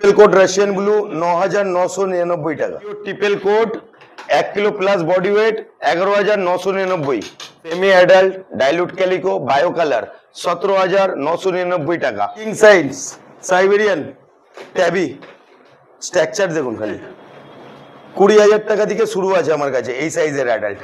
টিপেল code Russian blue ন টাকা triple coat এক কিলো প্লাস বডি ওয়েট এগারো হাজার নশো নিরানব্বই semi adult dilute calico bicolour সতেরো হাজার নশো নিরানব্বই টাকা কিং সাইন্স সাইবেরিয়ান ট্যাবি স্ট্রাকচার দেখুন খালি কুড়ি হাজার টাকা দিকে শুরু আছে আমার কাছে এই সাইজের adult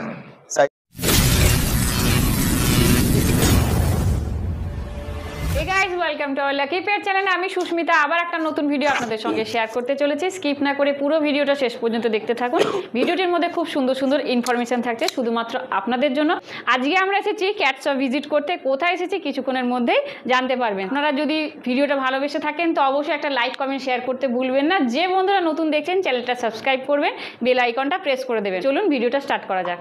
welcome to our lucky pair চ্যানেলে আমি সুস্মিতা আবার একটা নতুন ভিডিও আপনাদের সঙ্গে শেয়ার করতে চলেছি স্কিপ না করে পুরো ভিডিওটা শেষ পর্যন্ত দেখতে থাকুন ভিডিওটির মধ্যে খুব সুন্দর সুন্দর ইনফরমেশন থাকছে শুধুমাত্র আপনাদের জন্য আজকে আমরা এসেছি অফ ভিজিট করতে কোথায় এসেছি কিছুক্ষণের মধ্যেই জানতে পারবেন আপনারা যদি ভিডিওটা ভালোবেসে থাকেন তো অবশ্যই একটা লাইক কমেন্ট শেয়ার করতে ভুলবেন না যে বন্ধুরা নতুন দেখছেন চ্যানেলটা সাবস্ক্রাইব করবেন বেল আইকনটা প্রেস করে দেবেন চলুন ভিডিওটা স্টার্ট করা যাক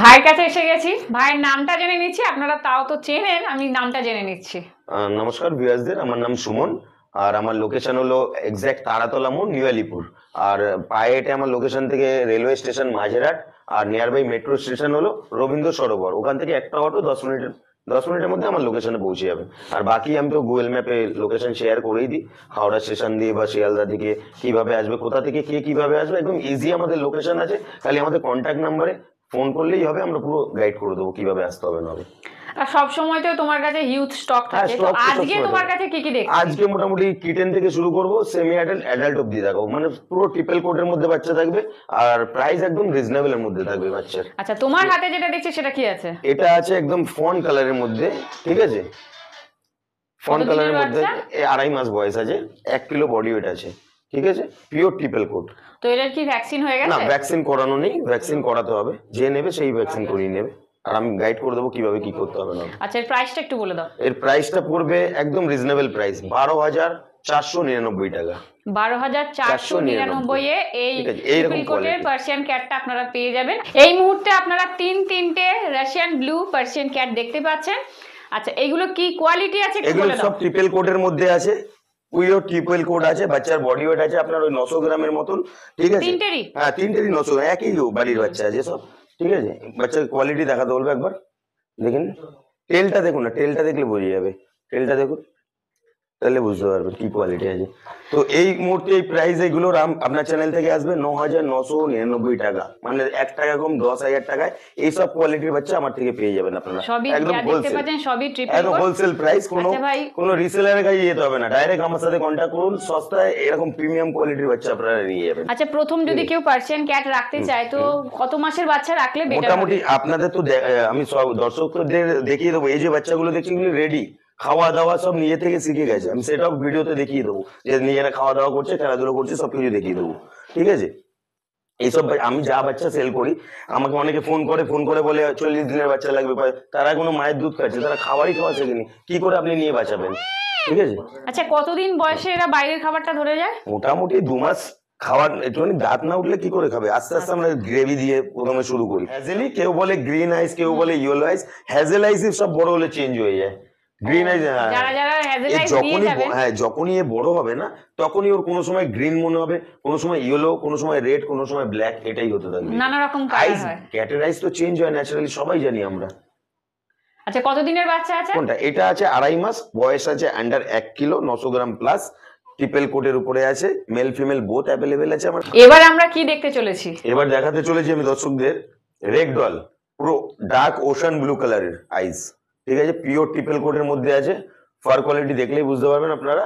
ভাইয়ের কাছে এসে গেছি ভাইয়ের নামটা জেনে নিচ্ছি আপনারা তাও তো চেনেন আমি নামটা জেনে নিচ্ছি নমস্কার ভিউয়ার্সদের আমার নাম সুমন আর আমার লোকেশন হলো এক্স্যাক্ট তারাতলা মোড় নিউ আলিপুর আর পায়ে হেঁটে আমার লোকেশন থেকে রেলওয়ে স্টেশন মাঝেরহাট আর নিয়ার বাই মেট্রো স্টেশন হলো রবীন্দ্র সরোবর ওখান থেকে একটা অটো দশ মিনিটের দশ মিনিটের মধ্যে আমার লোকেশনে পৌঁছে যাবে আর বাকি আমি তো গুগল ম্যাপে লোকেশন শেয়ার করেই দিই হাওড়া স্টেশন দিয়ে বা শিয়ালদা থেকে কিভাবে আসবে কোথা থেকে কে কিভাবে আসবে একদম ইজি আমাদের লোকেশন আছে খালি আমাদের কন্ট্যাক্ট নাম্বারে ফোন করলেই হবে আমরা পুরো গাইড করে দেবো কিভাবে আসতে হবে না হবে আর সব সময় তো তোমার কাছে হিউজ হ্যাঁ, স্টক থাকে আজকে তোমার কাছে কি কি দেখছো আজকে মোটামুটি কিটেন থেকে শুরু করব সেমি অ্যাডাল্ট অ্যাডাল্ট অবধি মানে পুরো মধ্যে বাচ্চা থাকবে আর প্রাইস একদম রিজনেবল এর মধ্যে থাকবে বাচ্চার আচ্ছা তোমার হাতে যেটা দেখছি সেটা কি আছে এটা আছে একদম ফন কালারের মধ্যে ঠিক আছে ফন কালারের মধ্যে আড়াই মাস বয়স আছে এক কিলো বডি ওয়েট আছে ঠিক আছে পিওর ট্রিপল কোড তো এটার কি ভ্যাকসিন হয়ে গেছে না ভ্যাকসিন করানো নেই ভ্যাকসিন করাতে হবে যে নেবে সেই ভ্যাকসিন করিয়ে নেবে আর আমি গাইড করে দেবো কিভাবে কি করতে হবে না আচ্ছা এর প্রাইসটা একটু বলে দাও এর প্রাইসটা পড়বে একদম রিজনেবল প্রাইস বারো হাজার চারশো নিরানব্বই টাকা বারো হাজার চারশো নিরানব্বই পার্সিয়ান আপনারা পেয়ে যাবেন এই মুহূর্তে আপনারা তিন তিনটে রাশিয়ান ব্লু পার্সিয়ান দেখতে পাচ্ছেন আচ্ছা এগুলো কি কোয়ালিটি আছে এগুলো সব ট্রিপল মধ্যে আছে কোড আছে বাচ্চার বডি ওয়েট আছে আপনার ওই নশো গ্রামের মতন ঠিক আছে তিনটেরই হ্যাঁ তিনটেরই নশো একই বাড়ির বাচ্চা আছে সব ঠিক আছে বাচ্চার কোয়ালিটি দেখাতে বলবো একবার দেখেন টেলটা দেখুন না টেলটা দেখলে বোঝা যাবে টেলটা দেখুন তাহলে বুঝতে পারবেন কি কোয়ালিটি আছে তো এই মুহূর্তে এই প্রাইস এগুলোর আপনার চ্যানেল থেকে আসবে ন হাজার নশো নিরানব্বই টাকা মানে এক টাকা কম দশ হাজার টাকায় এইসব কোয়ালিটির বাচ্চা আমার থেকে পেয়ে যাবেন আপনারা একদম হোলসেল একদম হোলসেল প্রাইস কোনো আচ্ছা কোনো রিসেলারের কাছে যেতে হবে না ডাইরেক্ট আমার সাথে কন্ট্যাক্ট করুন সস্তায় এরকম প্রিমিয়াম কোয়ালিটির বাচ্চা আপনারা নিয়ে যাবেন আচ্ছা প্রথম যদি কেউ পার্সিয়ান ক্যাট রাখতে চায় তো কত মাসের বাচ্চা রাখলে মোটামুটি আপনাদের তো আমি সব দর্শকদের দেখিয়ে দেবো এই যে বাচ্চাগুলো দেখছি রেডি খাওয়া দাওয়া সব নিজে থেকে শিখে গেছে আমি সেটাও ভিডিওতে দেখিয়ে দেবো যে নিজেরা খাওয়া দাওয়া করছে খেলাধুলো করছে সব কিছু দেখিয়ে দেবো ঠিক আছে এইসব আমি যা বাচ্চা সেল করি আমাকে অনেকে ফোন করে ফোন করে বলে চল্লিশ দিনের বাচ্চা লাগবে তারা কোনো মায়ের দুধ খাচ্ছে তারা খাবারই খাওয়া শেখেনি কি করে আপনি নিয়ে বাঁচাবেন ঠিক আছে আচ্ছা কতদিন বয়সে এরা বাইরের খাবারটা ধরে যায় মোটামুটি দু মাস খাবার একটুখানি দাঁত না উঠলে কি করে খাবে আস্তে আস্তে আমরা গ্রেভি দিয়ে প্রথমে শুরু করি হ্যাজেলি কেউ বলে গ্রিন আইস কেউ বলে ইয়েলো আইস হ্যাজেল আইস সব বড় হলে চেঞ্জ হয়ে যায় গ্রিন হ্যাঁ, হ্যাঁ। আইজ যখনই হ্যাঁ যখনই এ বড় হবে না তখনই ওর কোনো সময় গ্রিন মনে হবে কোনো সময় ইয়েলো কোনো সময় রেড কোনো সময় ব্ল্যাক এটাই হতে থাকবে নানা রকম আইজ ক্যাটের তো চেঞ্জ হয় ন্যাচারালি সবাই জানি আমরা আচ্ছা কতদিনের বাচ্চা আছে কোনটা এটা আছে আড়াই মাস বয়স আছে আন্ডার এক কিলো নশো গ্রাম প্লাস ট্রিপল কোটের উপরে আছে মেল ফিমেল বোথ অ্যাভেলেবেল আছে আমার এবার আমরা কি দেখতে চলেছি এবার দেখাতে চলেছি আমি দর্শকদের রেগডল পুরো ডার্ক ওশান ব্লু কালারের আইস ঠিক আছে পিওর ট্রিপল কোটের মধ্যে আছে ফার কোয়ালিটি দেখলেই বুঝতে পারবেন আপনারা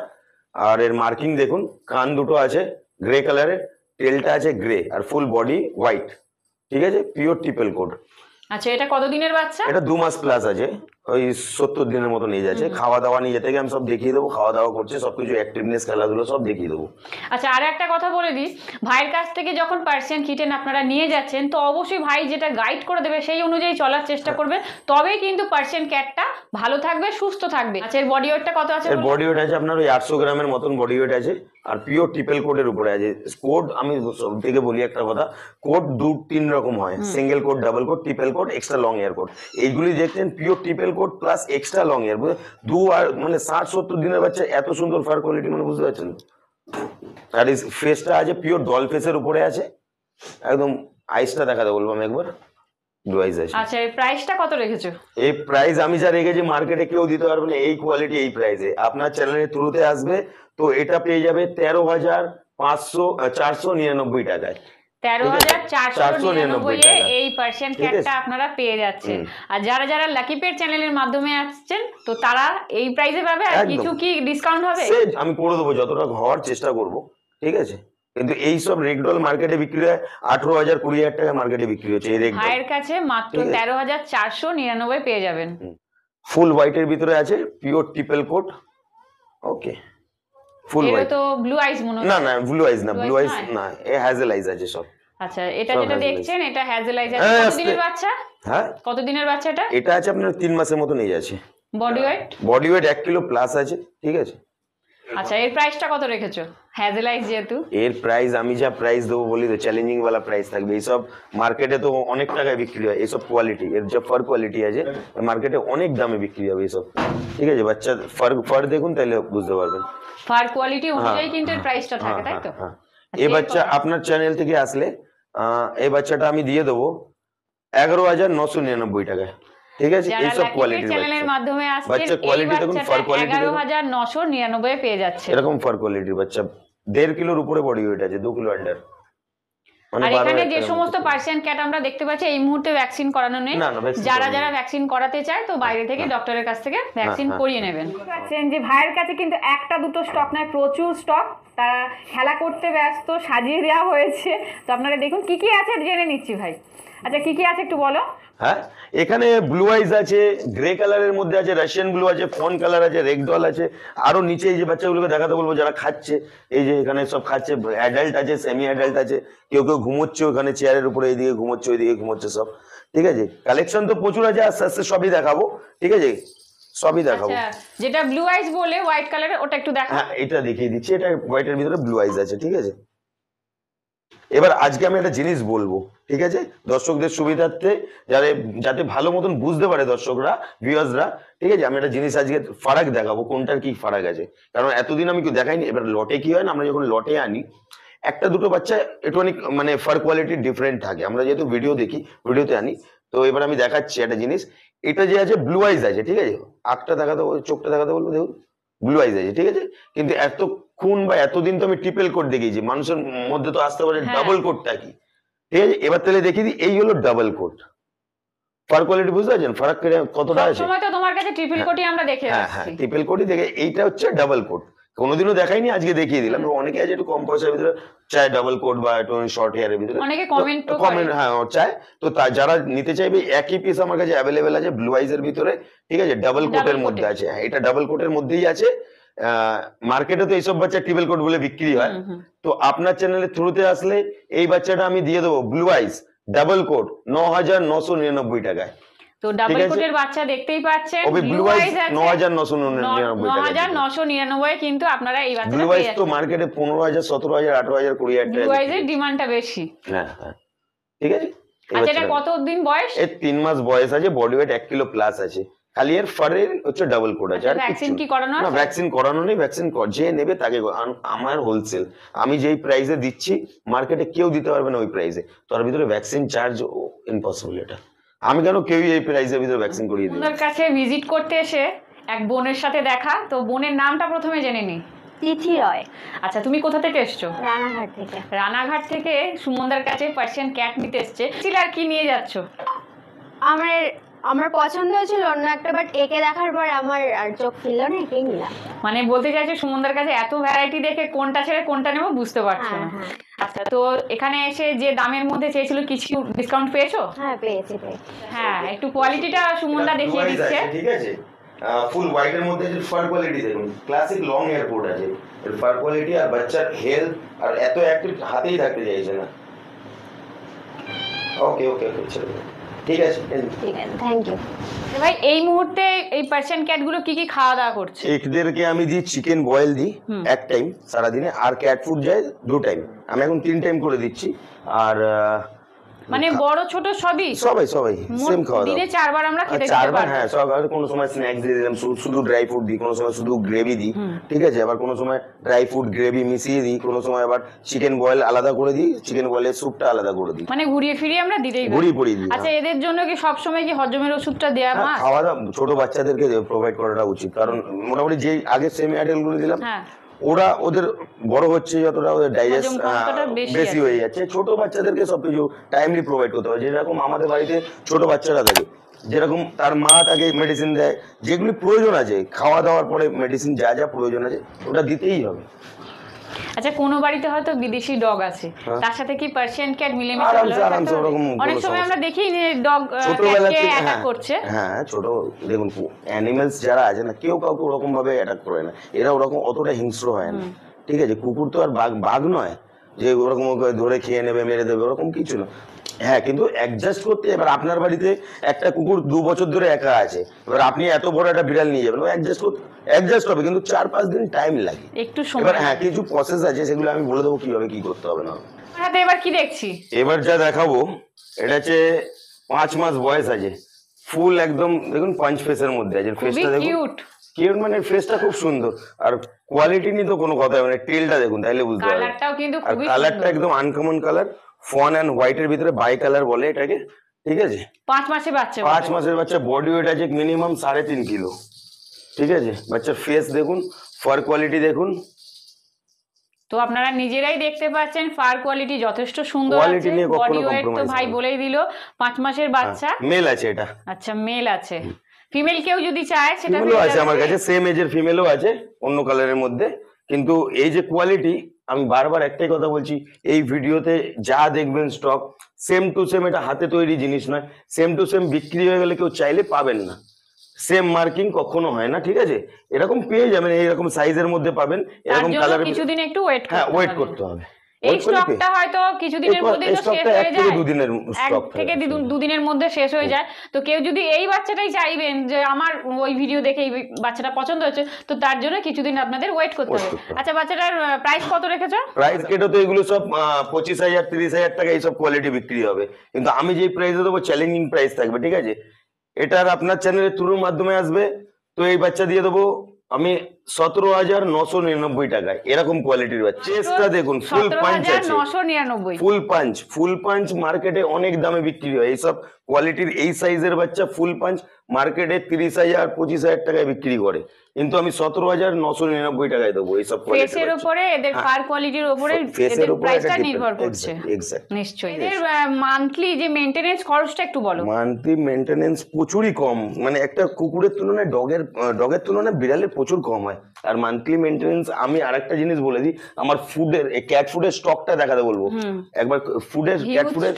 আর এর মার্কিং দেখুন কান দুটো আছে গ্রে কালারের টেলটা আছে গ্রে আর ফুল বডি হোয়াইট ঠিক আছে পিওর ট্রিপল কোট আচ্ছা এটা কতদিনের বাচ্চা এটা দু মাস প্লাস আছে ওই সত্তর দিনের মতো নিয়ে যাচ্ছে খাওয়া দাওয়া নিয়ে থেকে আমি সব দেখিয়ে দেবো খাওয়া দাওয়া করছে সবকিছু অ্যাক্টিভনেস খেলাধুলো সব দেখিয়ে দেবো আচ্ছা আর একটা কথা বলে দিই ভাইয়ের কাছ থেকে যখন পার্সিয়ান কিটেন আপনারা নিয়ে যাচ্ছেন তো অবশ্যই ভাই যেটা গাইড করে দেবে সেই অনুযায়ী চলার চেষ্টা হ্যাঁ। করবে তবেই কিন্তু পার্সিয়ান ক্যাটটা ভালো থাকবে সুস্থ থাকবে আচ্ছা এর বডি ওয়েটটা কত আছে এর বডি ওয়েট আছে আপনার ওই আটশো গ্রামের মতন বডি ওয়েট আছে আর পিওর ট্রিপল কোডের উপরে আছে কোড আমি থেকে বলি একটা কথা কোড দু তিন রকম হয় single coat double coat triple coat extra long hair coat এইগুলি দেখছেন pure triple coat plus extra long hair দু আর মানে ষাট সত্তর দিনের বাচ্চা এত সুন্দর ফার কোয়ালিটি মানে বুঝতে পারছেন আর এই ফেসটা আছে পিওর ডল ফেসের উপরে আছে একদম আইসটা দেখাতে বলবো আমি একবার ডিভাইস আছে আচ্ছা এই প্রাইসটা কত রেখেছো এই প্রাইস আমি যা রেখেছি মার্কেটে কেউ দিতে পারবে না এই কোয়ালিটি এই প্রাইসে আপনার চ্যানেলের থ্রুতে আসবে তো এটা পেয়ে যাবে তেরো হাজার পাঁচশো চারশো নিরানব্বই টাকায় তেরো হাজার চারশো নিরানব্বই এই পার্সেন্ট আপনারা পেয়ে যাচ্ছেন আর যারা যারা চ্যানেলের মাধ্যমে আসছেন তো তারা এই কিছু কি ডিসকাউন্ট হবে আমি করে দেবো যতটা ঘর চেষ্টা করবো ঠিক আছে কিন্তু এই সব রেগডল মার্কেটে বিক্রি হয় আঠারো হাজার কুড়ি হাজার টাকা মার্কেটে বিক্রি হচ্ছে এই রেগডল ভাইয়ের কাছে মাত্র তেরো হাজার চারশো নিরানব্বই পেয়ে যাবেন ফুল হোয়াইট এর ভিতরে আছে pure triple coat okay full white তো ব্লু আইস মনে না না ব্লু আইস না ব্লু আইস না এ হ্যাজেল আইস আছে সব আচ্ছা এটা যেটা দেখছেন এটা হ্যাজেল আইস আছে হ্যাঁ, কতদিনের বাচ্চা হ্যাঁ কতদিনের বাচ্চা এটা এটা আছে আপনার তিন মাসের মতো নিয়ে যাচ্ছে বডি ওয়েট বডি ওয়েট এক কিলো প্লাস আছে ঠিক আছে আচ্ছা এর প্রাইসটা কত রেখেছো হ্যাজেলাইজ যেহেতু এর প্রাইস আমি যা প্রাইস দেবো বলি তো চ্যালেঞ্জিং वाला প্রাইস থাকবে এইসব মার্কেটে তো অনেক টাকায় বিক্রি হয় এইসব কোয়ালিটি এর যে ফার কোয়ালিটি আছে মার্কেটে অনেক দামে বিক্রি হবে এইসব ঠিক আছে বাচ্চা ফার ফার দেখুন তাহলে বুঝতে পারবেন ফার হ্যাঁ। কোয়ালিটি অনুযায়ী কিন্তু এর প্রাইসটা থাকে হ্যাঁ, তাই তো হ্যাঁ, আচ্ছা, এই বাচ্চা আপনার চ্যানেল থেকে আসলে এই বাচ্চাটা আমি দিয়ে দেবো এগারো হাজার নশো নিরানব্বই টাকায় চ্যানেলের মাধ্যমে পেয়ে যাচ্ছে মানে এই মুহূর্তে ভ্যাকসিন করানো নেই যারা যারা ভ্যাকসিন করাতে চায় তো বাইরে থেকে ডক্টরের কাছ থেকে ভ্যাকসিন করিয়ে নেবেন যে ভাইয়ের কাছে কিন্তু একটা দুটো স্টক নয় প্রচুর স্টক তারা খেলা করতে ব্যস্ত সাজিয়ে দেওয়া হয়েছে তো আপনারা দেখুন কি কি আছে জেনে নিচ্ছি ভাই আচ্ছা কি কি আছে একটু বলো হ্যাঁ এখানে ব্লু আইস আছে গ্রে কালারের মধ্যে আছে রাশিয়ান ব্লু আছে ফোন কালার আছে রেগডল আছে আরো নিচে এই যে বাচ্চাগুলোকে দেখাতে বলবো যারা খাচ্ছে এই যে এখানে সব খাচ্ছে অ্যাডাল্ট আছে সেমি অ্যাডাল্ট আছে কেউ কেউ ঘুমোচ্ছে ওখানে চেয়ারের উপরে এইদিকে ঘুমোচ্ছে ওইদিকে ঘুমোচ্ছে সব ঠিক আছে কালেকশন তো প্রচুর আছে আস্তে আস্তে সবই দেখাবো ঠিক আছে সবই দেখাবো আচ্ছা, যেটা ব্লু আইস বলে হোয়াইট কালার ওটা একটু দেখা হ্যাঁ এটা দেখিয়ে দিচ্ছি এটা হোয়াইটের ভিতরে ব্লু আইস আছে ঠিক আছে এবার আজকে আমি একটা জিনিস বলবো ঠিক আছে দর্শকদের সুবিধার্থে যারা যাতে ভালো মতন বুঝতে পারে দর্শকরা ভিউয়ার্সরা ঠিক আছে আমি একটা জিনিস আজকে ফারাক দেখাবো কোনটার কি ফারাক আছে কারণ এতদিন আমি কেউ দেখাইনি এবার লটে কি হয় না আমরা যখন লটে আনি একটা দুটো বাচ্চা একটুখানি মানে ফার কোয়ালিটি ডিফারেন্ট থাকে আমরা যেহেতু ভিডিও দেখি ভিডিওতে আনি তো এবার আমি দেখাচ্ছি একটা জিনিস এটা যে আছে ব্লু আইজ আছে ঠিক আছে আঁকটা দেখাতে চোখটা দেখাতে বলবো দেখুন ব্লু আইজ আছে ঠিক আছে কিন্তু এত খুন বা এতদিন তো আমি ট্রিপল কোড দেখিয়েছি মানুষের মধ্যে তো আসতে পারে ডাবল হ্যাঁ। কোডটা কি ঠিক আছে এবার তাহলে দেখিয়ে দিই এই হলো ডাবল কোড হ্যাঁ। হ্যাঁ, এইটা হচ্ছে কোনোদিনও দেখাইনি আজকে দেখিয়ে দিলাম অনেকে আছে একটু কম পয়সার ভিতরে চায় ডাবল বা একটু শর্ট হেয়ারের ভিতরে কমেন্ট হ্যাঁ চায় তো যারা নিতে চাইবে একই পিস আমার কাছে অ্যাভেলেবেল আছে ব্লু ভিতরে ঠিক আছে ডাবল কোটের মধ্যে আছে হ্যাঁ এটা ডাবল কোটের মধ্যেই আছে মার্কেটে তো এইসব বাচ্চা টিবেল কোড বলে বিক্রি হয় তো আপনার চ্যানেলের থ্রুতে আসলে এই বাচ্চাটা আমি দিয়ে দেবো ব্লু আইস ডাবল কোড ন হাজার নশো নিরানব্বই টাকায় তো বাচ্চা দেখতেই পাচ্ছেন কিন্তু আপনারা বেশি হ্যাঁ হ্যাঁ ঠিক আছে আচ্ছা, মাস বয়স আছে বডি ওয়েট এক কিলো প্লাস আছে খালি এর ফারের হচ্ছে ডাবল কোড আছে আচ্ছা, আর ভ্যাকসিন কি করানো না ভ্যাকসিন করানো নেই ভ্যাকসিন যে নেবে তাকে আমার হোলসেল আমি যেই প্রাইসে দিচ্ছি মার্কেটে কেউ দিতে পারবে না ওই প্রাইসে তার ভিতরে ভ্যাকসিন চার্জ ইম্পসিবল এটা আমি কেন কেউই এই প্রাইসে ভিতরে ভ্যাকসিন করিয়ে দিই আপনার কাছে ভিজিট করতে এসে এক বোনের সাথে দেখা তো বোনের নামটা প্রথমে জেনে নিই তিথি রয় আচ্ছা তুমি কোথা থেকে এসছো রানাঘাট থেকে রানাঘাট থেকে সুমনদার কাছে পার্সিয়ান ক্যাট নিতে এসছে চিলার কি নিয়ে যাচ্ছো আমার আমার পছন্দ হয়েছিল অন্য একটা বাট একে দেখার পর আমার আর চোখ ফিরল না নিলাম মানে বলতে চাইছে সুমনদার কাছে এত ভ্যারাইটি দেখে কোনটা ছেড়ে কোনটা নেবো বুঝতে পারছো না হ্যাঁ, হ্যাঁ। আচ্ছা তো এখানে এসে যে দামের মধ্যে চেয়েছিল কিছু ডিসকাউন্ট পেয়েছো হ্যাঁ পেয়েছি হ্যাঁ একটু কোয়ালিটিটা সুমনদা দেখিয়ে দিচ্ছে ঠিক আছে ফুল মধ্যে ফার কোয়ালিটি দেখুন ক্লাসিক লং এয়ারপোর্ট আছে ফার কোয়ালিটি আর বাচ্চার হেলথ আর এত অ্যাক্টিভ হাতেই থাকতে চাইছে না ওকে ওকে ওকে চলো ঠিক আছে ঠিক আছে থ্যাংক ইউ ভাই এই এই ক্যাটগুলো খাওয়া দাওয়া করছে আমি চিকেন বয়েল দিই এক টাইম সারাদিনে আর ক্যাট ফুড যায় দু টাইম আমি এখন তিন টাইম করে দিচ্ছি আর মানে বড় ছোট সবই সবাই সবাই সেম খাওয়া দিনে চারবার আমরা খেতে আচ্ছা, চারবার হ্যাঁ সময় স্ন্যাক্স দিয়ে দিলাম শুধু ড্রাই ফ্রুট দিই সময় শুধু গ্রেভি দিই ঠিক আছে আবার সময় ড্রাই ফ্রুট গ্রেভি মিশিয়ে দিই কোন সময় আবার চিকেন বয়েল আলাদা করে দিই চিকেন বয়েলের স্যুপটা আলাদা করে দিই মানে ঘুরিয়ে ফিরিয়ে আমরা দিতেই দিই আচ্ছা হ্যাঁ। এদের জন্য কি সব সময় কি হজমের ওষুধটা দেয়া মা হ্যাঁ, খাওয়া দাওয়া ছোট বাচ্চাদেরকে প্রোভাইড করাটা উচিত কারণ মোটামুটি যে আগে সেমি গুলো দিলাম হ্যাঁ। ওরা ওদের বড় হচ্ছে যতটা ওদের ডাইজেস্ট বেশি হয়ে যাচ্ছে ছোট বাচ্চাদেরকে সবকিছু টাইমলি প্রোভাইড করতে হবে যেরকম আমাদের বাড়িতে ছোট বাচ্চারা থাকে যেরকম তার মা তাকে মেডিসিন দেয় যেগুলি প্রয়োজন আছে খাওয়া দাওয়ার পরে মেডিসিন যা যা প্রয়োজন আছে ওটা দিতেই হবে আচ্ছা কোনো বাড়িতে হয়তো বিদেশি ডগ আছে হ্যাঁ। তার সাথে কি পার্সিয়ান ক্যাট মিলেমিশে আরামসে ওরকম অনেক সময় আমরা দেখি ডগ ছোটবেলাতে অ্যাটাক করছে হ্যাঁ ছোট দেখুন অ্যানিমেলস যারা আছে না কেউ কাউকে ওরকম ভাবে অ্যাটাক করে না এরা ওরকম অতটা হিংস্র হয় না ঠিক আছে কুকুর তো আর বাঘ বাঘ নয় যে ওরকম ধরে খেয়ে নেবে মেরে দেবে ওরকম কিছু না হ্যাঁ কিন্তু অ্যাডজাস্ট করতে এবার আপনার বাড়িতে একটা কুকুর দু বছর ধরে একা আছে এবার আপনি এত বড় একটা বিড়াল নিয়ে যাবেন অ্যাডজাস্ট করতে অ্যাডজাস্ট হবে কিন্তু চার পাঁচ দিন টাইম লাগে একটু এবার হ্যাঁ কিছু প্রসেস আছে সেগুলো আমি বলে দেবো কিভাবে কি করতে হবে না এবার কি দেখছি এবার যা দেখাবো এটা হচ্ছে পাঁচ মাস বয়স আছে ফুল একদম দেখুন পাঁচ ফেসের মধ্যে আছে ফেসটা দেখুন কিউট মানে ফেসটা খুব সুন্দর আর কোয়ালিটি নিয়ে তো কোনো কথা মানে টেলটা দেখুন তাইলে বুঝতে পারবেন কালারটাও কিন্তু খুবই কালারটা একদম আনকমন কালার ফন অ্যান্ড হোয়াইটের ভিতরে বাই কালার বলে এটাকে ঠিক আছে পাঁচ মাসের বাচ্চা পাঁচ মাসের বাচ্চা বডি ওয়েট আছে মিনিমাম সাড়ে তিন কিলো ঠিক আছে বাচ্চার ফেস দেখুন ফার কোয়ালিটি দেখুন তো আপনারা নিজেরাই দেখতে পাচ্ছেন ফার কোয়ালিটি যথেষ্ট সুন্দর কোয়ালিটি নিয়ে বডি ওয়েট ভাই বলেই দিলো পাঁচ মাসের হ্যাঁ, বাচ্চা মেল আছে এটা আচ্ছা মেল আছে ফিমেল কেউ যদি চায় সেটা আছে আমার কাছে সেম এজের ফিমেলও আছে অন্য কালারের মধ্যে কিন্তু এই যে কোয়ালিটি আমি বারবার একটাই কথা বলছি এই ভিডিওতে যা দেখবেন স্টক সেম টু সেম এটা হাতে তৈরি জিনিস নয় সেম টু সেম বিক্রি হয়ে গেলে কেউ চাইলে পাবেন না সেম মার্কিং কখনো হয় না ঠিক আছে এরকম পেয়ে যাবেন এইরকম সাইজের মধ্যে পাবেন এরকম কালার কিছুদিন একটু ওয়েট হ্যাঁ ওয়েট করতে হবে এই স্টকটা হয়তো কিছুদিনের মধ্যে তো শেষ হয়ে যায় দুদিনের স্টক থেকে দুদিনের মধ্যে শেষ হয়ে যায় তো কেউ যদি এই বাচ্চাটাই চাইবেন যে আমার ওই ভিডিও দেখে এই বাচ্চাটা পছন্দ হয়েছে তো তার জন্য কিছুদিন আপনাদের ওয়েট করতে হবে আচ্ছা বাচ্চাটার প্রাইস কত রেখেছো প্রাইস কেটে তো এগুলো সব পঁচিশ হাজার তিরিশ হাজার টাকা এইসব কোয়ালিটি বিক্রি হবে কিন্তু আমি যেই প্রাইসে দেবো চ্যালেঞ্জিং প্রাইস থাকবে ঠিক আছে এটার আপনার চ্যানেলে থ্রুর মাধ্যমে আসবে তো এই বাচ্চা দিয়ে দেবো আমি সতেরো হাজার নশো নিরানব্বই টাকায় এরকম কোয়ালিটির দেখুন ফুল পাঞ্চ আছে ফুল পাঞ্চ ফুল পাঞ্চ মার্কেটে অনেক দামে বিক্রি হয় এইসব কোয়ালিটির এই সাইজের বাচ্চা ফুল পাঞ্চ মার্কেটে তিরিশ হাজার পঁচিশ হাজার টাকায় বিক্রি করে কিন্তু আমি সতেরো হাজার নশো নিরানব্বই টাকায় দেবো এইসব ফেসের উপরে এদের ফার হ্যাঁ। কোয়ালিটির উপরে ফেসের প্রাইসটা নির্ভর করছে নিশ্চয়ই এদের মান্থলি যে মেইনটেনেন্স খরচটা একটু বলো মান্থলি মেইনটেনেন্স প্রচুরই কম মানে একটা কুকুরের তুলনায় ডগের ডগের তুলনায় বিড়ালের প্রচুর কম হয় হয় আর মান্থলি মেনটেন্স আমি আরেকটা জিনিস বলে দিই আমার ফুডের ক্যাট ফুডের স্টকটা দেখাতে বলবো একবার ফুডের ক্যাট ফুডের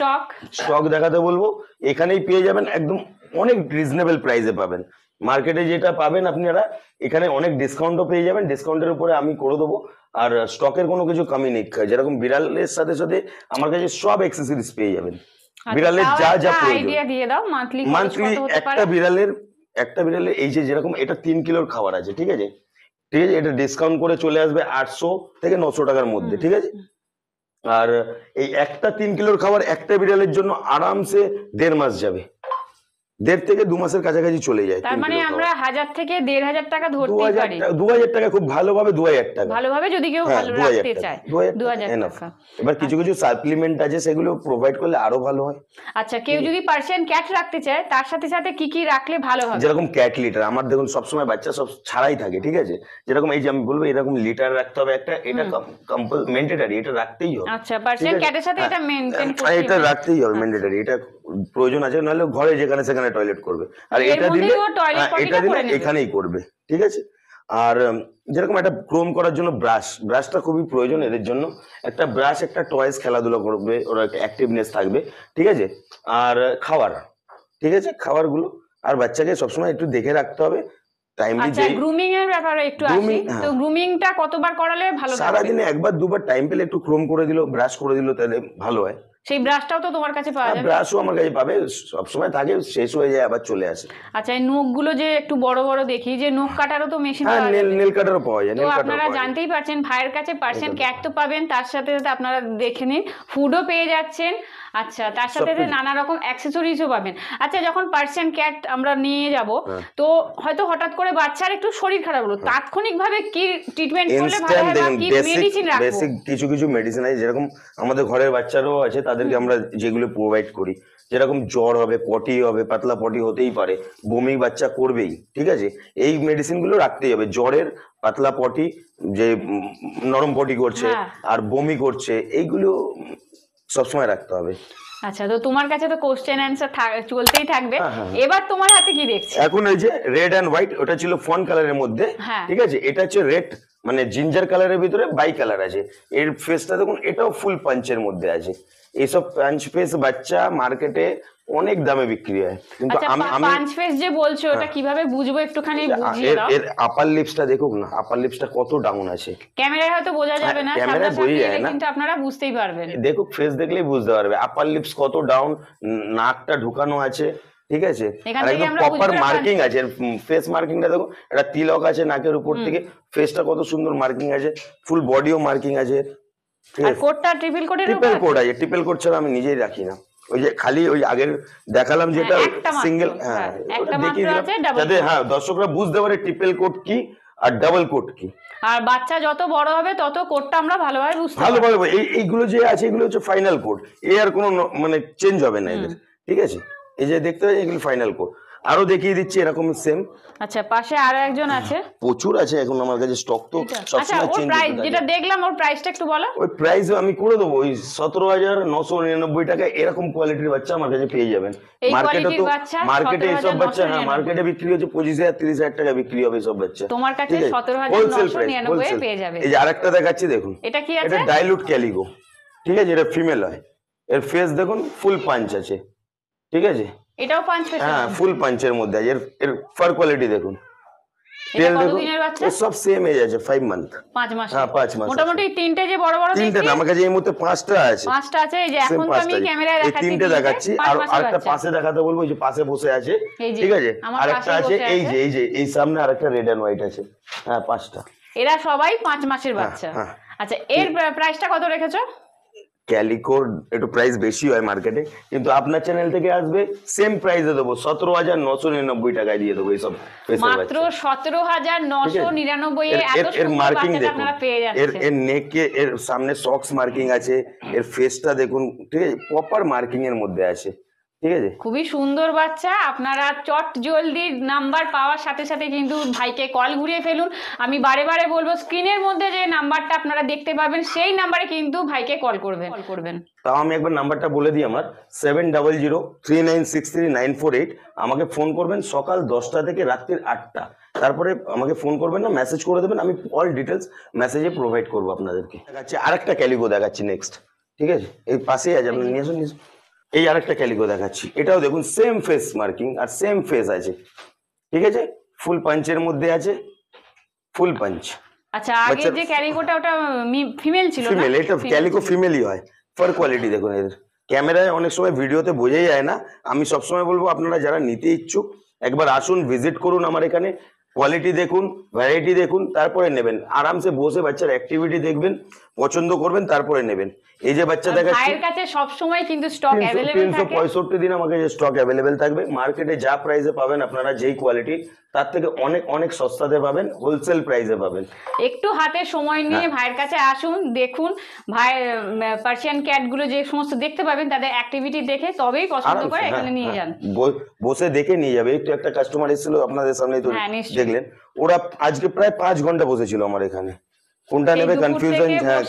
স্টক দেখাতে বলবো এখানেই পেয়ে যাবেন একদম অনেক রিজনেবল প্রাইসে পাবেন মার্কেটে যেটা পাবেন আপনারা এখানে অনেক ডিসকাউন্টও পেয়ে যাবেন ডিসকাউন্টের উপরে আমি করে দেবো আর স্টকের কোনো কিছু কমি নেই যেরকম বিড়ালের সাথে সাথে আমার কাছে সব এক্সেসরিজ পেয়ে যাবেন আচ্ছা, বিড়ালের যা যা মান্থলি একটা বিড়ালের একটা বিড়ালের এই যে যেরকম এটা তিন কিলোর খাবার আছে ঠিক আছে ঠিক আছে এটা ডিসকাউন্ট করে চলে আসবে আটশো থেকে নশো টাকার মধ্যে ঠিক আছে আর এই একটা তিন কিলোর খাবার একটা বিড়ালের জন্য আরামসে দেড় মাস যাবে দেড় থেকে দু মাসের কাছাকাছি চলে যায় তার মানে আমরা হাজার থেকে দেড় হাজার টাকা ধরতে পারি দু হাজার টাকা খুব ভালোভাবে দু হাজার টাকা ভালোভাবে যদি কেউ হ্যাঁ, ভালো রাখতে চায় দু হাজার টাকা এবার কিছু কিছু সাপ্লিমেন্ট আচ্ছা। আছে সেগুলো প্রোভাইড করলে আরো ভালো হয় আচ্ছা কেউ যদি পার্সিয়ান ক্যাট রাখতে চায় তার সাথে সাথে কি কি রাখলে ভালো হবে যেরকম ক্যাট লিটার আমার দেখুন সবসময় বাচ্চা সব ছাড়াই থাকে ঠিক আছে যেরকম এই যে আমি বলবো এরকম লিটার রাখতে হবে একটা এটা ম্যান্ডেটরি এটা রাখতেই হবে আচ্ছা পার্সিয়ান ক্যাটের সাথে এটা মেনটেন হ্যাঁ, করতে এটা রাখতেই হবে ম্যান্ডেটরি আচ্ছা। এটা প্রয়োজন আছে নাহলে ঘরে যেখানে সেখানে এখানে টয়লেট করবে আর এটা দিলে হ্যাঁ, এটা দিলে এখানেই করবে ঠিক আছে আর যেরকম একটা ক্রোম করার জন্য ব্রাশ ব্রাশটা খুবই প্রয়োজন এদের জন্য একটা ব্রাশ একটা টয়েস খেলাধুলা করবে ওরা একটা অ্যাক্টিভনেস থাকবে ঠিক আছে আর খাওয়ার ঠিক আছে খাওয়ারগুলো আর বাচ্চাকে সবসময় একটু দেখে রাখতে হবে আচ্ছা, হ্যাঁ। সারাদিনে একবার দুবার টাইম পেলে একটু ক্রোম করে দিল ব্রাশ করে দিল তাহলে ভালো হয় সেই ব্রাশটাও তো তোমার কাছে পাওয়া হ্যাঁ, যাবে ব্রাশও আমার কাছে পাবে সবসময় থাকে শেষ হয়ে যায় আবার চলে আসে আচ্ছা এই নখগুলো যে একটু বড় বড় দেখি যে নখ কাটারও তো মেশিন হ্যাঁ, পাওয়া যায় নেল কাটারও পাওয়া যায় তো আপনারা জানতেই পারছেন ভাইয়ের কাছে পারছেন ক্যাট তো পাবেন তার সাথে সাথে আপনারা দেখে নিন ফুডও পেয়ে যাচ্ছেন আচ্ছা তার সাথে নানা রকম অ্যাক্সেসরিজও পাবেন আচ্ছা যখন পার্সিয়ান ক্যাট আমরা নিয়ে যাব হ্যাঁ। তো হয়তো হঠাৎ করে বাচ্চার একটু শরীর খারাপ হলো হ্যাঁ। তাৎক্ষণিকভাবে কি ট্রিটমেন্ট করলে ভালো হবে কি মেডিসিন রাখবো বেসিক কিছু কিছু মেডিসিন আছে যেরকম আমাদের ঘরের বাচ্চারও আছে তাদেরকে আমরা যেগুলো প্রোভাইড করি যেরকম জ্বর হবে পটি হবে পাতলা পটি হতেই পারে বমি বাচ্চা করবেই ঠিক আছে এই মেডিসিনগুলো রাখতেই হবে জ্বরের পাতলা পটি যে নরম পটি করছে হ্যাঁ। আর বমি করছে এইগুলো সবসময় রাখতে হবে আচ্ছা তো তোমার কাছে তো কোশ্চেন অ্যানসার চলতেই থাকবে হ্যাঁ, হ্যাঁ, হ্যাঁ। এবার তোমার হাতে কি দেখছি এখন এই যে রেড এন্ড হোয়াইট ওটা ছিল ফন কালারের মধ্যে ঠিক আছে এটা হচ্ছে রেড মানে জিঞ্জার কালারের ভিতরে বাই কালার আছে এর ফেসটা দেখুন এটাও ফুল পাঞ্চের মধ্যে আছে এইসব পাঞ্চ ফেস বাচ্চা মার্কেটে অনেক দামে বিক্রি হয় কিন্তু আচ্ছা, ওটা হ্যাঁ। কিভাবে বুঝবো একটুখানি আপার আচ্ছা, লিপসটা দেখুক না আপার লিপসটা কত ডাউন আছে ক্যামেরায় হয়তো বোঝা হ্যাঁ, যাবে না ক্যামেরায় বোঝা যায় না কিন্তু আপনারা বুঝতেই পারবেন দেখুক ফেস দেখলেই বুঝতে পারবে আপার লিপস কত ডাউন নাকটা ঢুকানো আছে ঠিক আছে আর একদম প্রপার মার্কিং আছে ফেস মার্কিংটা দেখো একটা তিলক আছে নাকের উপর থেকে ফেসটা কত সুন্দর মার্কিং আছে ফুল বডিও মার্কিং আছে আর কোড আছে আমি নিজেই রাখি না ওই যে খালি ওই আগের দেখালাম হ্যাঁ, যেটা সিঙ্গেল হ্যাঁ, হ্যাঁ দেখিয়ে দিলাম যাতে হ্যাঁ দর্শকরা বুঝতে পারে ট্রিপল কোট কি আর ডাবল কোট কি আর বাচ্চা যত বড় হবে তত কোটটা আমরা ভালোভাবে বুঝতে ভালোভাবে এইগুলো যে আছে এগুলো হচ্ছে ফাইনাল কোট এ আর কোনো মানে চেঞ্জ হবে না এদের ঠিক আছে এই যে দেখতে পাচ্ছি এগুলো ফাইনাল কোড আরো দেখিয়ে দিচ্ছি এরকম সেম আচ্ছা পাশে আরো একজন আছে হ্যাঁ, প্রচুর আছে এখন আমার কাছে স্টক তো সবসময় চেঞ্জ আচ্ছা, প্রাইস যেটা দেখলাম ওর প্রাইসটা একটু বলো ওই প্রাইস আমি করে দেব ওই 17999 টাকা এরকম কোয়ালিটির বাচ্চা আমার কাছে পেয়ে যাবেন মার্কেটে তো মার্কেটে সব বাচ্চা হ্যাঁ মার্কেটে বিক্রি হচ্ছে 25000 30000 টাকা বিক্রি হবে সব বাচ্চা তোমার কাছে 17999 এ পেয়ে যাবে এই যে আরেকটা দেখাচ্ছি দেখুন এটা কি আছে এটা ডাইলুট ক্যালিগো ঠিক আছে এটা ফিমেল হয় এর ফেস দেখুন ফুল পাঞ্চ আছে ঠিক আছে এটাও পাঁচ হ্যাঁ ফুল পাঁচের মধ্যে এর এর ফার কোয়ালিটি দেখুন সব এজ আছে 5 মান্থ 5 মাস হ্যাঁ 5 মাস মোটামুটি তিনটে যে বড় বড় আমার কাছে এই মুহূর্তে পাঁচটা আছে পাঁচটা আছে এই যে এখন তো আমি ক্যামেরায় দেখাচ্ছি তিনটে দেখাচ্ছি আর আরেকটা পাশে দেখাতে বলবো যে পাশে বসে আছে ঠিক আছে আরেকটা আছে এই যে এই যে এই সামনে আরেকটা রেড এন্ড হোয়াইট আছে হ্যাঁ পাঁচটা এরা সবাই পাঁচ মাসের হ্যাঁ, বাচ্চা হ্যাঁ। আচ্ছা এর প্রাইসটা কত রেখেছো ক্যালিকোর একটু প্রাইস বেশি হয় মার্কেটে কিন্তু আপনার চ্যানেল থেকে আসবে সেম প্রাইসে দেবো সতেরো হাজার নশো নিরানব্বই টাকায় দিয়ে দেবো এইসব মাত্র সতেরো হাজার নশো নিরানব্বই এর মার্কিং দেখুন এর এর নেকে এর সামনে সক্স মার্কিং আছে এর ফেসটা দেখুন ঠিক আছে প্রপার মার্কিং এর মধ্যে আছে ঠিক আছে খুবই সুন্দর বাচ্চা আপনারা চট জলদি নাম্বার পাওয়ার সাথে সাথে কিন্তু ভাইকে কল ঘুরিয়ে ফেলুন আমি বারে বারে বলবো স্ক্রিনের মধ্যে যে নাম্বারটা আপনারা দেখতে পাবেন সেই নাম্বারে কিন্তু ভাইকে কল করবেন কল করবেন তাও আমি একবার নাম্বারটা বলে দিই আমার seven double zero three nine six three nine four eight আমাকে ফোন করবেন সকাল দশটা থেকে রাত্রির আটটা তারপরে আমাকে ফোন করবেন না মেসেজ করে দেবেন আমি অল ডিটেলস মেসেজে প্রোভাইড করবো আপনাদেরকে দেখাচ্ছি আরেকটা ক্যালিগো দেখাচ্ছি নেক্সট ঠিক আছে এই পাশেই আছে আপনি নিয়ে আসুন নিয়ে আসুন এই আরেকটা ক্যালিকো দেখাচ্ছি এটাও দেখুন সেম ফেস মার্কিং আর সেম ফেস আছে ঠিক আছে ফুল পাঞ্চের মধ্যে আছে ফুল পাঞ্চ আচ্ছা আগে যে ক্যালিকোটা ওটা ফিমেল ছিল ফিমেল এটা ক্যালিকো ফিমেলই হয় ফর কোয়ালিটি দেখুন এদের ক্যামেরায় অনেক সময় ভিডিওতে বোঝাই যায় না আমি সবসময় বলবো আপনারা যারা নিতে ইচ্ছুক একবার আসুন ভিজিট করুন আমার এখানে কোয়ালিটি দেখুন ভ্যারাইটি দেখুন তারপরে নেবেন আরামসে বসে বাচ্চার অ্যাক্টিভিটি দেখবেন পছন্দ করবেন তারপরে নেবেন এই যে বাচ্চা দেখাচ্ছি ভাইয়ের কাছে সব কিন্তু স্টক अवेलेबल থাকে 365 দিন আমাকে স্টক অ্যাভেলেবেল থাকবে মার্কেটে যা প্রাইসে পাবেন আপনারা যেই কোয়ালিটি তার থেকে অনেক অনেক সস্তাতে পাবেন হোলসেল প্রাইসে পাবেন একটু হাতে সময় নিয়ে হ্যাঁ। ভাইয়ের কাছে আসুন দেখুন ভাই পার্সিয়ান ক্যাট গুলো যে সমস্ত দেখতে পাবেন তাদের অ্যাক্টিভিটি দেখে তবেই পছন্দ করে হ্যাঁ, এখানে নিয়ে হ্যাঁ। যান বসে দেখে নিয়ে যাবে একটু একটা কাস্টমার এসেছিল আপনাদের সামনে তো দেখলেন ওরা আজকে প্রায় পাঁচ ঘন্টা বসেছিল আমার এখানে কোনটা নেবে কনফিউশন হ্যাঁ,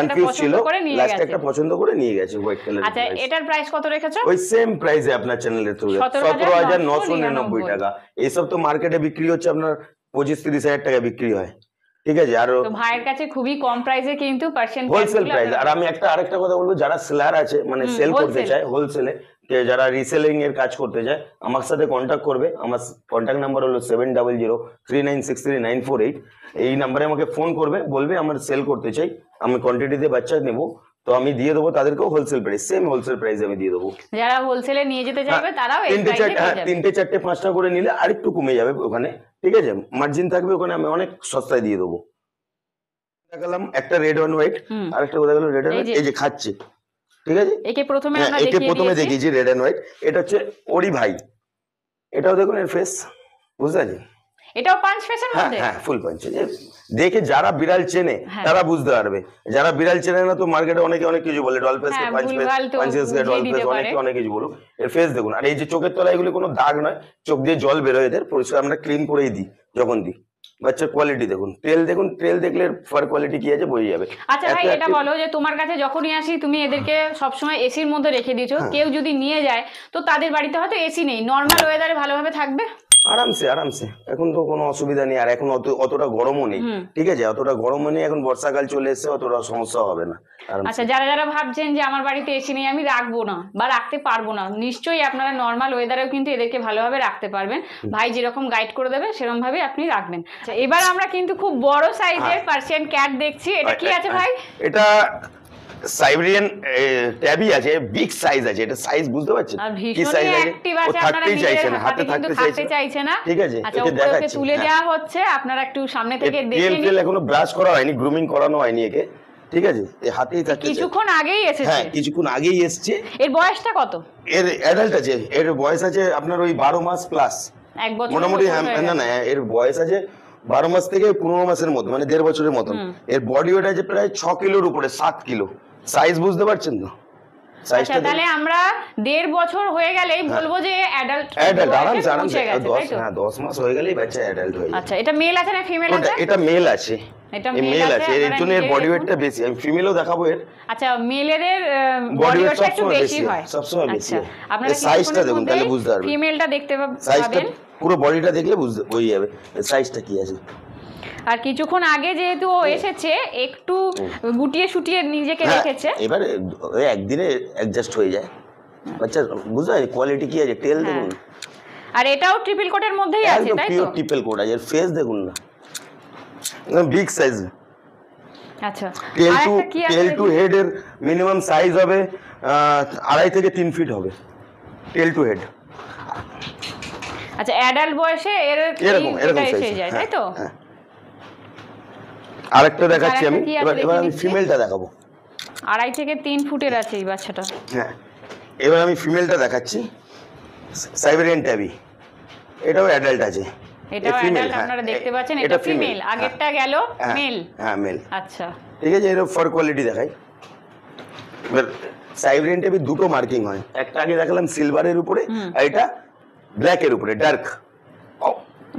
কনফিউজ ছিল লাস্টে একটা পছন্দ করে নিয়ে গেছে হোয়াইট কালার আচ্ছা এটার প্রাইস কত রেখেছো ওই সেম প্রাইসে আপনার চ্যানেলে তো 17999 টাকা এই সব তো মার্কেটে বিক্রি হচ্ছে আপনার 25 30000 টাকা বিক্রি হয় ঠিক আছে আর তো ভাইয়ের কাছে খুবই কম প্রাইসে কিন্তু পার্সেন্ট হোলসেল প্রাইস আর আমি একটা আরেকটা কথা বলবো যারা সেলার আছে মানে সেল করতে চায় হোলসেলে যারা রিসেলিং এর কাজ করতে চায় আমার সাথে কন্ট্যাক্ট করবে আমার কন্ট্যাক্ট নাম্বার হলো seven double zero three nine six three nine four eight এই নাম্বারে আমাকে ফোন করবে বলবে আমার সেল করতে চাই আমি কোয়ান্টিটিতে বাচ্চা নেব তো আমি দিয়ে দেবো তাদেরকেও wholesale price same wholesale price আমি দিয়ে দেবো যারা হোলসেলে নিয়ে যেতে হ্যাঁ, চাইবে তারাও তিনটে চারটে হ্যাঁ, তিনটে চারটে পাঁচটা করে নিলে আরেকটু কমে যাবে ওখানে ঠিক আছে মার্জিন থাকবে ওখানে আমি অনেক সস্তায় দিয়ে দেবো দেখালাম একটা রেড ওয়ান হোয়াইট আর একটা কোথায় গেল রেড অ্যান্ড এই যে খাচ্ছে ঠিক আছে একে প্রথমে হ্যাঁ, আমরা প্রথমে রেড হোয়াইট এটা হচ্ছে ভাই এটাও দেখুন এর ফেস এটাও পাঁচ হ্যাঁ, ফেসের মধ্যে হ্যাঁ ফুল পাঁচ দেখে যারা বিড়াল চেনে হ্যাঁ। তারা বুঝতে পারবে যারা বিড়াল চেনে না তো মার্কেটে অনেকে অনেক কিছু বলে ডল ফেস পাঁচ ফেস পাঁচ ফেস ডল ফেস অনেক অনেক কিছু বলুক এর ফেস দেখুন আর এই যে চোখের তলায় এগুলো কোনো দাগ নয় চোখ দিয়ে জল বেরোয় এদের পরিষ্কার আমরা ক্লিন করেই দিই যখন দিই বাচ্চার কোয়ালিটি দেখুন ট্রেল দেখুন ট্রেল দেখলে ফার কোয়ালিটি কি আছে বোঝা যাবে আচ্ছা ভাই এটা বলো যে তোমার কাছে যখনই আসি তুমি এদেরকে সবসময় এসির মধ্যে রেখে দিছো হ্যাঁ। কেউ যদি নিয়ে যায় তো তাদের বাড়িতে হয়তো এসি নেই নর্মাল ওয়েদারে ভালোভাবে থাকবে আরামসে আরামসে এখন তো কোনো অসুবিধা নেই আর এখন অত অতটা গরমও নেই ঠিক আছে অতটা গরমও নেই এখন বর্ষাকাল চলে এসে অতটা সমস্যা হবে না আচ্ছা যারা যারা ভাবছেন যে আমার বাড়িতে এসি নেই আমি রাখবো না বা রাখতে পারবো না নিশ্চয়ই আপনারা নর্মাল ওয়েদারেও কিন্তু এদেরকে ভালোভাবে রাখতে পারবেন ভাই যেরকম গাইড করে দেবে সেরকম ভাবে আপনি রাখবেন আচ্ছা। এবার আমরা কিন্তু খুব বড় সাইজের পার্সিয়ান ক্যাট দেখছি এটা কি আছে ভাই এটা সাইবেরিয়ান ট্যাবি আছে বিগ সাইজ আছে এটা সাইজ বুঝতে পারছেন কি সাইজ আছে ও থাকতেই চাইছে না হাতে থাকতে চাইছে না ঠিক আছে এটা আচ্ছা, দেখাচ্ছি তুলে হ্যাঁ। দেওয়া হচ্ছে আপনারা একটু সামনে থেকে দেখে নিন এখনো ব্রাশ করা হয়নি গ্রুমিং করানো হয়নি একে ঠিক আছে এই হাতেই থাকতে কিছুক্ষণ আগেই এসেছে হ্যাঁ কিছুক্ষণ আগেই এসেছে এর বয়সটা কত এর অ্যাডাল্ট আছে এর বয়স আছে আপনার ওই 12 মাস প্লাস এক বছর মোটামুটি হ্যাঁ না না হ্যাঁ, এর বয়স আছে বারো মাস থেকে পনেরো মাসের মতো মানে দেড় বছরের মতন এর বডি ওয়েট আছে প্রায় ছ কিলোর উপরে সাত কিলো সাইজ বুঝতে পারছেন তো আচ্ছা তাহলে আমরা বছর হয়ে গেলেই হ্যাঁ। বলবো যে অ্যাডাল্ট অ্যাডাল্ট মাস হয়ে গেলেই বাচ্চা অ্যাডাল্ট হয়ে আচ্ছা এটা মেল আছে না ফিমেল আছে এটা মেল আছে এটা মেল আছে এর জন্য এর বডি ওয়েটটা বেশি আমি ফিমেলও দেখাবো এর আচ্ছা মেলের বডি ওয়েটটা একটু বেশি হয় সবসময় বেশি আচ্ছা, আপনারা সাইজটা দেখুন তাহলে বুঝতে পারবেন ফিমেলটা দেখতে পাবেন সাইজটা পুরো বডিটা দেখলে বুঝতে হয়ে যাবে সাইজটা কি আছে আর কিছুক্ষণ আগে যেহেতু ও এসেছে একটু গুটিয়ে শুটিয়ে নিজেকে হ্যাঁ, রেখেছে এবারে একদিনে অ্যাডজাস্ট হয়ে যায় আচ্ছা বুঝতে কোয়ালিটি কি আছে টেল হ্যাঁ। দেখুন আর এটাও ট্রিপল কোটের মধ্যেই আছে তাই তো ট্রিপল কোট আছে ফেস দেখুন না বিগ সাইজ আচ্ছা tail to tail to head এর মিনিমাম সাইজ হবে আড়াই থেকে তিন ফিট হবে টেল টু হেড আচ্ছা অ্যাডাল্ট বয়সে এর এরকম এরকম সাইজ তাই হ্যাঁ, তো আরেকটা দেখাচ্ছি আমি এবার এবার আমি ফিমেলটা দেখাবো আড়াই থেকে তিন ফুটের আছে এই বাচ্চাটা হ্যাঁ এবার আমি ফিমেলটা দেখাচ্ছি সাইবেরিয়ান ট্যাবি এটাও অ্যাডাল্ট আছে হ্যাঁ। আপনারা দেখতে পাচ্ছেন এটা ফিমেল হ্যাঁ। আগেরটা গেল মেল হ্যাঁ মেল হ্যাঁ, আচ্ছা ঠিক আছে এর ফর কোয়ালিটি দেখাই এবার সাইবেরিয়ান ট্যাবি দুটো মার্কিং হয় একটা আগে দেখালাম সিলভারের উপরে আর এটা ব্ল্যাকের উপরে ডার্ক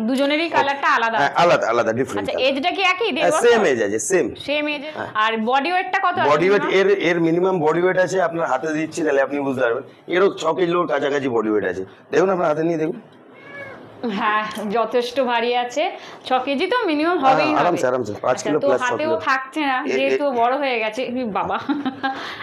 দুজনেরই কালারটা হ্যাঁ, আলাদা আলাদা আলাদা ডিফারেন্ট আচ্ছা এজটা কি একই সেম এজ হ্যাঁ, আছে সেম সেম এজ আর বডি ওয়েটটা কত বডি ওয়েট এর এর মিনিমাম বডি ওয়েট আছে আপনার হাতে দিচ্ছি তাহলে আপনি বুঝতে পারবেন এরও ছ কিলোর কাছাকাছি বডি ওয়েট আছে দেখুন আপনার হাতে নিয়ে দেখুন হ্যাঁ যথেষ্ট ভারী আছে ছ কেজি তো মিনিমাম হ্যাঁ, হবেই আচ্ছা, হাতেও থাকছে না যেহেতু বড় হয়ে গেছে বাবা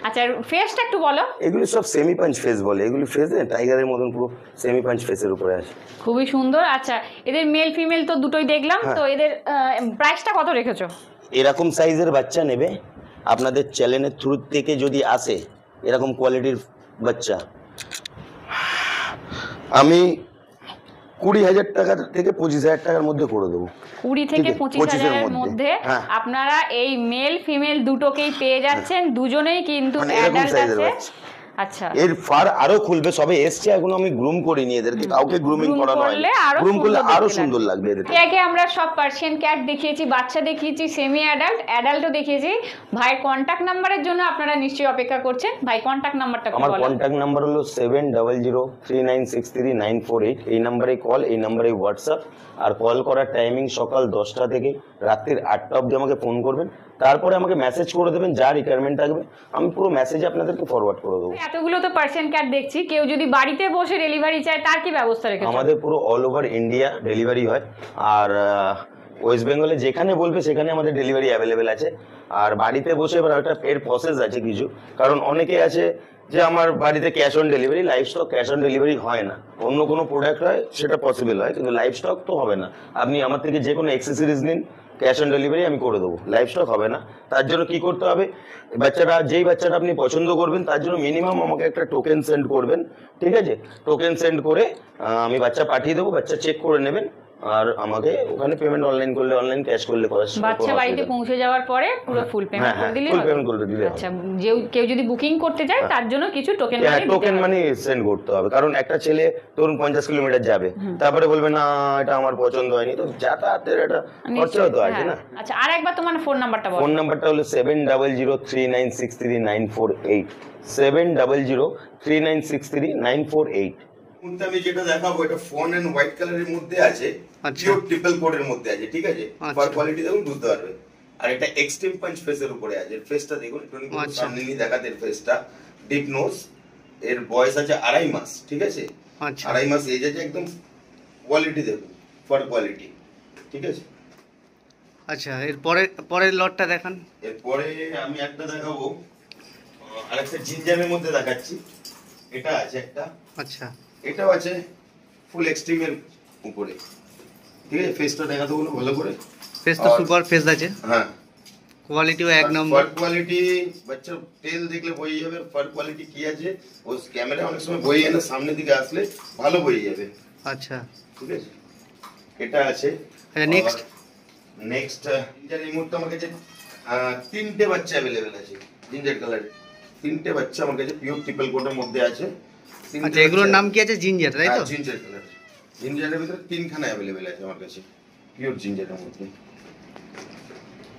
আচ্ছা ফেসটা একটু বলো এগুলো সব সেমি পাঞ্চ ফেস বলে এগুলো ফেস টাইগারের মতন পুরো সেমি পাঞ্চ ফেসের উপরে আছে খুবই সুন্দর আচ্ছা এদের মেল ফিমেল তো দুটোই দেখলাম হ্যাঁ। তো এদের প্রাইসটা কত রেখেছো এরকম সাইজের বাচ্চা নেবে আপনাদের চ্যানেলের থ্রু থেকে যদি আসে এরকম কোয়ালিটির বাচ্চা আমি কুড়ি হাজার টাকা থেকে পঁচিশ হাজার টাকার মধ্যে করে দেবো কুড়ি থেকে পঁচিশ হাজারের মধ্যে হ্যাঁ। আপনারা এই মেল ফিমেল দুটোকেই পেয়ে যাচ্ছেন হ্যাঁ। দুজনেই কিন্তু মানে আচ্ছা। এর ফার আরো খুলবে সবে এসছে এখনো আমি গ্রুম করিনি এদেরকে কাউকে গ্রুমিং করানো হয় গ্রুম করলে আরো সুন্দর লাগবে এদেরকে আগে আমরা সব পার্সিয়ান ক্যাট দেখিয়েছি বাচ্চা দেখিয়েছি সেমি অ্যাডাল্ট অ্যাডাল্টও দেখিয়েছি ভাই কন্টাক্ট নাম্বারের জন্য আপনারা নিশ্চয়ই অপেক্ষা করছেন ভাই কন্টাক্ট নাম্বারটা আমার কন্টাক্ট নাম্বার হলো seven double zero three nine six three nine four eight এই নাম্বারে কল এই নাম্বারে হোয়াটসঅ্যাপ আর কল করার টাইমিং সকাল দশটা থেকে রাত্রির আটটা অবধি আমাকে ফোন করবেন তারপরে আমাকে মেসেজ করে দেবেন যা রিকোয়ারমেন্ট থাকবে আমি পুরো মেসেজ আপনাদেরকে ফরওয়ার্ড করে দেবো এতগুলো তো পার্সেন্ট কার্ড দেখছি কেউ যদি বাড়িতে বসে ডেলিভারি চায় তার কি ব্যবস্থা রেখেছে আমাদের পুরো অল ওভার ইন্ডিয়া ডেলিভারি হয় আর ওয়েস্ট বেঙ্গলে যেখানে বলবে সেখানে আমাদের ডেলিভারি অ্যাভেলেবেল আছে আর বাড়িতে বসে এবার একটা এর প্রসেস আছে কিছু কারণ অনেকে আছে যে আমার বাড়িতে cash on delivery live stock cash on delivery হয় না অন্য কোনো প্রোডাক্ট হয় সেটা পসিবল হয় কিন্তু লাইভ স্টক তো হবে না আপনি আমার থেকে যে কোনো এক্সেসরিজ নিন ক্যাশ অন ডেলিভারি আমি করে দেবো লাইভ স্টক হবে না তার জন্য কি করতে হবে বাচ্চাটা যেই বাচ্চাটা আপনি পছন্দ করবেন তার জন্য মিনিমাম আমাকে একটা টোকেন সেন্ড করবেন ঠিক আছে টোকেন সেন্ড করে আমি বাচ্চা পাঠিয়ে দেবো বাচ্চা চেক করে নেবেন আর আমাকে ওখানে পেমেন্ট অনলাইন করলে অনলাইন ক্যাশ করলে ক্যাশ বাচ্চা বাড়িতে পৌঁছে যাওয়ার পরে পুরো ফুল হ্যাঁ, পেমেন্ট হ্যাঁ, হ্যাঁ, করে দিলে ফুল পেমেন্ট করে দিলে আচ্ছা যে কেউ যদি বুকিং করতে যায় তার জন্য কিছু token money token money send করতে হবে কারণ একটা ছেলে ধরুন 50 কিলোমিটার যাবে তারপরে বলবে না এটা আমার পছন্দ হয়নি তো যাতায়াতের এটা খরচ তো আছে না আচ্ছা আর একবার তোমার ফোন নাম্বারটা বলো ফোন নাম্বারটা হলো 7003963948 7003963948 মুহূর্তে আমি যেটা দেখাবো এটা ফোন এন্ড হোয়াইট কালারের মধ্যে আছে আচ্ছা। জিও ট্রিপল কোডের মধ্যে আছে ঠিক আছে পার আচ্ছা। কোয়ালিটি দেখুন বুঝতে পারবে আর এটা এক্সট্রিম পাঞ্চ ফেসের উপরে আছে ফেসটা দেখুন একটু আচ্ছা। সামনে নিয়ে দেখাতে ফেসটা ডিপ নোজ এর বয়স আছে আড়াই মাস ঠিক আছে আড়াই মাস এজ আছে একদম কোয়ালিটি দেখুন ফর কোয়ালিটি ঠিক আছে আচ্ছা এর পরে পরের লটটা দেখান এরপরে আমি একটা দেখাবো আরেকটা জিঞ্জামের মধ্যে দেখাচ্ছি এটা আছে একটা আচ্ছা এটাও আছে ফুল এক্সট্রিমের উপরে ঠিক আছে ফেসটা দেখাতে বলো ভালো করে ফেসটা সুপার ফেস আছে হ্যাঁ কোয়ালিটিও এক নম্বর কোয়ালিটি বাচ্চা টেল দেখলে বই যাবে ফার কোয়ালিটি কি আছে ও ক্যামেরা অনেক সময় বই এনে সামনের দিকে আসলে ভালো বই যাবে আচ্ছা ঠিক আছে এটা আছে আচ্ছা নেক্সট নেক্সট জিঞ্জার এই মুহূর্তে আমার তিনটে বাচ্চা অ্যাভেলেবেল আছে জিঞ্জার কালারে তিনটে বাচ্চা আমার কাছে পিওর ট্রিপল মধ্যে আছে আচ্ছা, এগুলোর নাম কি আছে জিঞ্জার তাই তো জিঞ্জার হ্যাঁ, কালার জিঞ্জারের ভিতরে তিনখানা অ্যাভেলেবেল আছে আমার কাছে পিওর জিঞ্জারের মধ্যে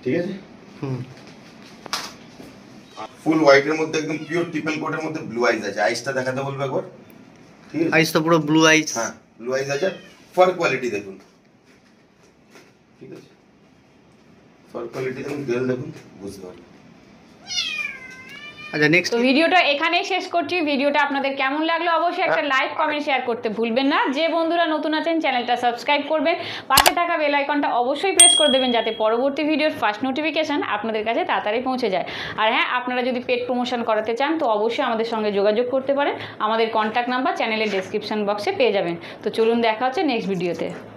ঠিক আছে হুম ফুল হোয়াইটের মধ্যে একদম পিওর ট্রিপল কোটের মধ্যে ব্লু আইজ আছে আইসটা দেখাতে বলবো একবার ঠিক আছে আইস পুরো ব্লু আইস হ্যাঁ ব্লু আইজ আছে ফর কোয়ালিটি দেখুন ঠিক আছে ফর কোয়ালিটি দেখুন গেল দেখুন বুঝতে পারবেন আচ্ছা নেক্সট ভিডিওটা এখানেই শেষ করছি ভিডিওটা আপনাদের কেমন লাগলো অবশ্যই একটা লাইক কমেন্ট শেয়ার করতে ভুলবেন না যে বন্ধুরা নতুন আছেন চ্যানেলটা সাবস্ক্রাইব করবেন পাশে থাকা বেল আইকনটা অবশ্যই প্রেস করে দেবেন যাতে পরবর্তী ভিডিওর ফার্স্ট নোটিফিকেশান আপনাদের কাছে তাড়াতাড়ি পৌঁছে যায় আর হ্যাঁ আপনারা যদি পেট প্রমোশন করাতে চান তো অবশ্যই আমাদের সঙ্গে যোগাযোগ করতে পারেন আমাদের কন্ট্যাক্ট নাম্বার চ্যানেলের ডেসক্রিপশন বক্সে পেয়ে যাবেন তো চলুন দেখা হচ্ছে নেক্সট ভিডিওতে